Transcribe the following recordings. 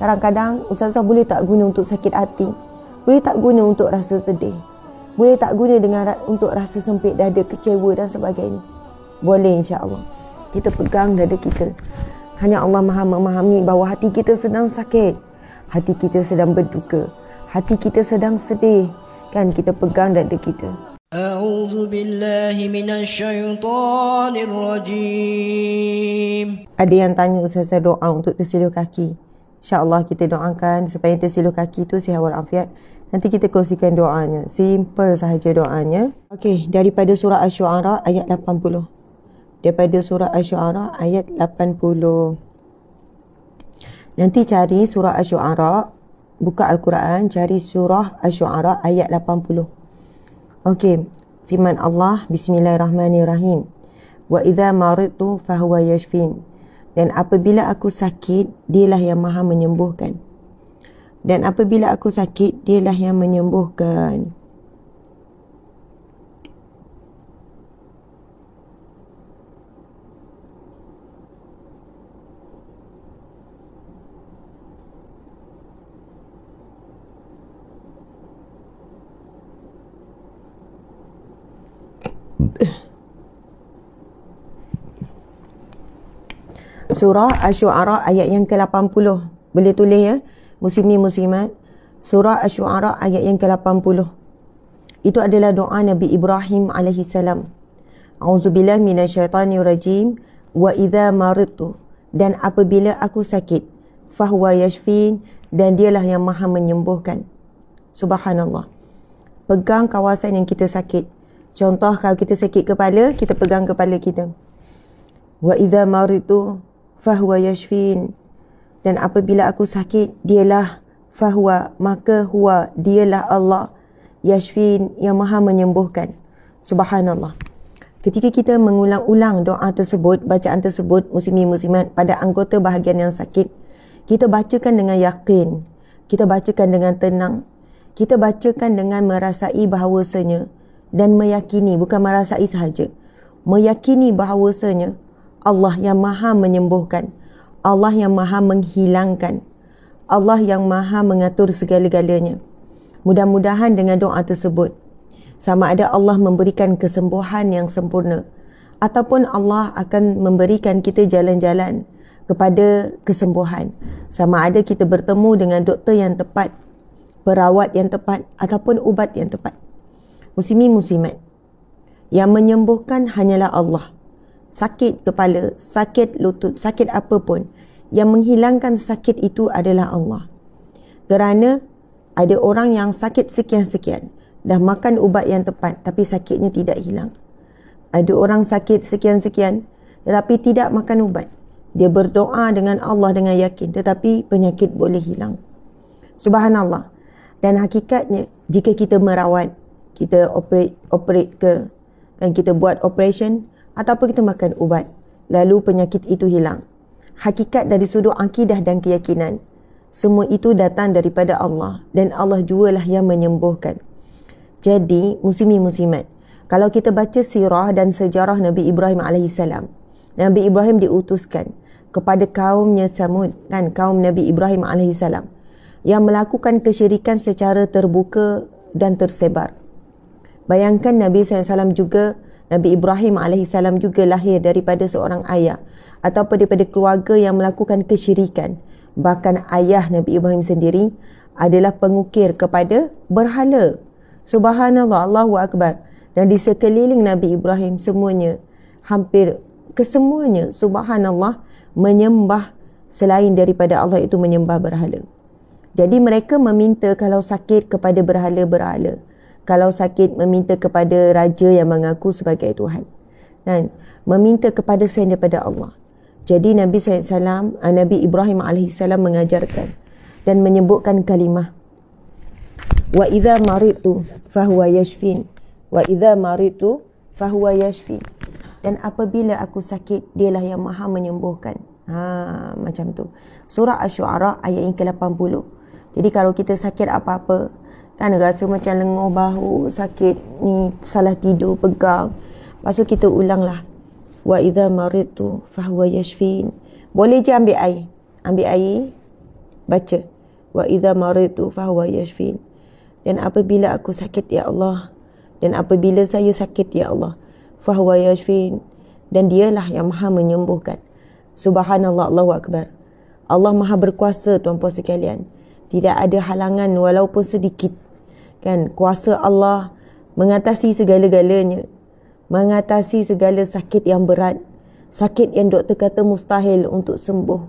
Kadang-kadang ustazah boleh tak guna untuk sakit hati. Boleh tak guna untuk rasa sedih. Boleh tak guna dengan untuk rasa sempit dada, kecewa dan sebagainya. Boleh insya-Allah. Kita pegang dada kita. Hanya Allah Maha memahami bahawa hati kita sedang sakit. Hati kita sedang berduka. Hati kita sedang sedih. Kan kita pegang dada kita. أعوذ بالله من الشيطان Ada yang tanya usaha doa untuk tersilau kaki. InsyaAllah kita doakan supaya tersilu kaki tu sihat walafiat. Nanti kita kongsikan doanya. Simple sahaja doanya. Okey, daripada surah Ash-Shu'ara ayat 80. Daripada surah Ash-Shu'ara ayat 80. Nanti cari surah Ash-Shu'ara. Buka Al-Quran, cari surah Ash-Shu'ara ayat 80. Okey, firman Allah, Bismillahirrahmanirrahim. Wa idza maridtu fahuwa yashfin. Dan apabila aku sakit, dialah yang maha menyembuhkan. Dan apabila aku sakit, dialah yang menyembuhkan. surah Asy-Syu'ara ayat yang ke-80. Boleh tulis ya, muslimin muslimat. Surah Asy-Syu'ara ayat yang ke-80. Itu adalah doa Nabi Ibrahim alaihi salam. A'udzubillahi minasyaitanir rajim wa idza maridtu dan apabila aku sakit fahuwa yashfin dan dialah yang maha menyembuhkan. Subhanallah. Pegang kawasan yang kita sakit. Contoh kalau kita sakit kepala, kita pegang kepala kita. Wa idza maridtu fahuwa yashfin dan apabila aku sakit dialah fahuwa maka huwa dialah Allah yashfin yang maha menyembuhkan subhanallah ketika kita mengulang-ulang doa tersebut bacaan tersebut muslimin muslimat pada anggota bahagian yang sakit kita bacakan dengan yakin kita bacakan dengan tenang kita bacakan dengan merasai bahawasanya dan meyakini bukan merasai sahaja meyakini bahawasanya Allah yang maha menyembuhkan. Allah yang maha menghilangkan. Allah yang maha mengatur segala-galanya. Mudah-mudahan dengan doa tersebut, sama ada Allah memberikan kesembuhan yang sempurna ataupun Allah akan memberikan kita jalan-jalan kepada kesembuhan. Sama ada kita bertemu dengan doktor yang tepat, perawat yang tepat ataupun ubat yang tepat. Muslimi muslimat, yang menyembuhkan hanyalah Allah sakit kepala, sakit lutut, sakit apa pun yang menghilangkan sakit itu adalah Allah. Kerana ada orang yang sakit sekian-sekian, dah makan ubat yang tepat tapi sakitnya tidak hilang. Ada orang sakit sekian-sekian tetapi tidak makan ubat. Dia berdoa dengan Allah dengan yakin tetapi penyakit boleh hilang. Subhanallah. Dan hakikatnya jika kita merawat, kita operate operate ke dan kita buat operation ataupun kita makan ubat lalu penyakit itu hilang hakikat dari sudut akidah dan keyakinan semua itu datang daripada Allah dan Allah jualah yang menyembuhkan jadi muslimi muslimat kalau kita baca sirah dan sejarah Nabi Ibrahim AS Nabi Ibrahim diutuskan kepada kaumnya Samud kan kaum Nabi Ibrahim AS yang melakukan kesyirikan secara terbuka dan tersebar bayangkan Nabi SAW juga Nabi Ibrahim AS juga lahir daripada seorang ayah atau daripada keluarga yang melakukan kesyirikan. Bahkan ayah Nabi Ibrahim sendiri adalah pengukir kepada berhala. Subhanallah, Allahu Akbar. Dan di sekeliling Nabi Ibrahim semuanya, hampir kesemuanya, subhanallah, menyembah selain daripada Allah itu menyembah berhala. Jadi mereka meminta kalau sakit kepada berhala-berhala kalau sakit meminta kepada raja yang mengaku sebagai Tuhan dan meminta kepada sen daripada Allah. Jadi Nabi Sallam, ah, Nabi Ibrahim Alaihissalam mengajarkan dan menyebutkan kalimah. Wa idha maritu fahuwa yashfin. Wa idha maritu fahuwa yashfin. Dan apabila aku sakit, dialah yang maha menyembuhkan. Ha, macam tu. Surah Ash-Shu'ara ayat yang ke-80. Jadi kalau kita sakit apa-apa, kan rasa macam lenguh bahu sakit ni salah tidur pegang lepas tu kita ulang lah wa idha maritu fahuwa yashfin boleh je ambil air ambil air baca wa idha maritu fahuwa yashfin dan apabila aku sakit ya Allah dan apabila saya sakit ya Allah fahuwa yashfin dan dialah yang maha menyembuhkan subhanallah Allahu akbar Allah maha berkuasa tuan puan sekalian tidak ada halangan walaupun sedikit kan kuasa Allah mengatasi segala-galanya mengatasi segala sakit yang berat sakit yang doktor kata mustahil untuk sembuh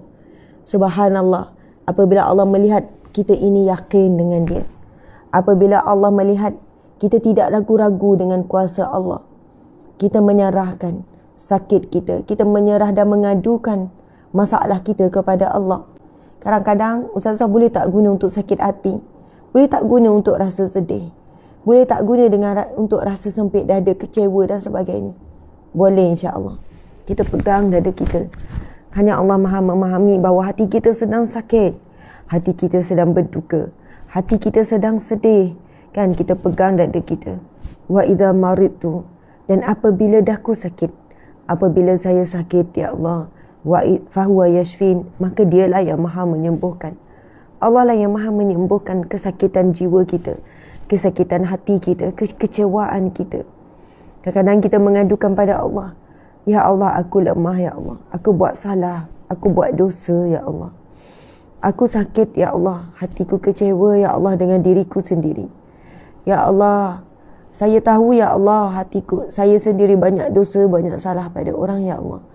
subhanallah apabila Allah melihat kita ini yakin dengan dia apabila Allah melihat kita tidak ragu-ragu dengan kuasa Allah kita menyerahkan sakit kita kita menyerah dan mengadukan masalah kita kepada Allah kadang-kadang ustaz boleh tak guna untuk sakit hati boleh tak guna untuk rasa sedih boleh tak guna dengan untuk rasa sempit dada kecewa dan sebagainya boleh insya Allah kita pegang dada kita hanya Allah Maha memahami bahawa hati kita sedang sakit hati kita sedang berduka hati kita sedang sedih kan kita pegang dada kita wa idza maridtu dan apabila dahku sakit apabila saya sakit ya Allah wa fahuwa yashfin maka dialah yang Maha menyembuhkan Allah lah yang maha menyembuhkan kesakitan jiwa kita kesakitan hati kita kekecewaan kita kadang-kadang kita mengadukan pada Allah Ya Allah aku lemah Ya Allah aku buat salah aku buat dosa Ya Allah aku sakit Ya Allah hatiku kecewa Ya Allah dengan diriku sendiri Ya Allah saya tahu Ya Allah hatiku saya sendiri banyak dosa banyak salah pada orang Ya Allah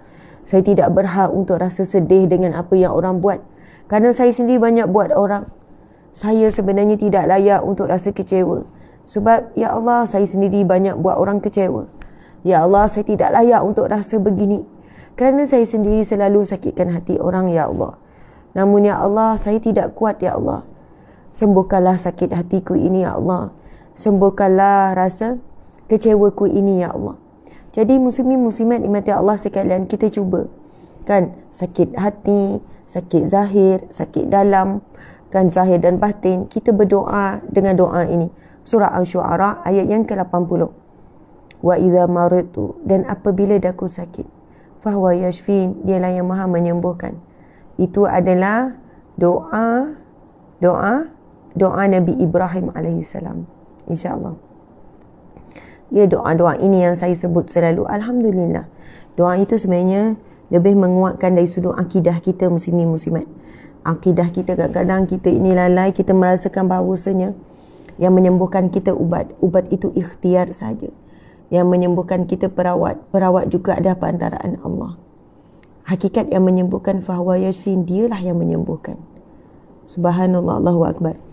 saya tidak berhak untuk rasa sedih dengan apa yang orang buat. Kerana saya sendiri banyak buat orang. Saya sebenarnya tidak layak untuk rasa kecewa. Sebab, Ya Allah, saya sendiri banyak buat orang kecewa. Ya Allah, saya tidak layak untuk rasa begini. Kerana saya sendiri selalu sakitkan hati orang, Ya Allah. Namun, Ya Allah, saya tidak kuat, Ya Allah. Sembuhkanlah sakit hatiku ini, Ya Allah. Sembuhkanlah rasa kecewaku ini, Ya Allah. Jadi, muslimin muslimat di mati Allah sekalian, Kita cuba kan sakit hati sakit zahir sakit dalam kan zahir dan batin kita berdoa dengan doa ini surah asy-syu'ara ayat yang ke-80 wa idza maritu dan apabila dahku sakit fahuwa yashfin dialah yang maha menyembuhkan itu adalah doa doa doa Nabi Ibrahim alaihi salam insyaallah ya doa-doa ini yang saya sebut selalu alhamdulillah doa itu sebenarnya lebih menguatkan dari sudut akidah kita muslimin muslimat akidah kita kadang-kadang kita ini lalai kita merasakan bahawasanya yang menyembuhkan kita ubat ubat itu ikhtiar saja yang menyembuhkan kita perawat perawat juga ada perantaraan Allah hakikat yang menyembuhkan fahuwa yashfin dialah yang menyembuhkan subhanallah Allahu akbar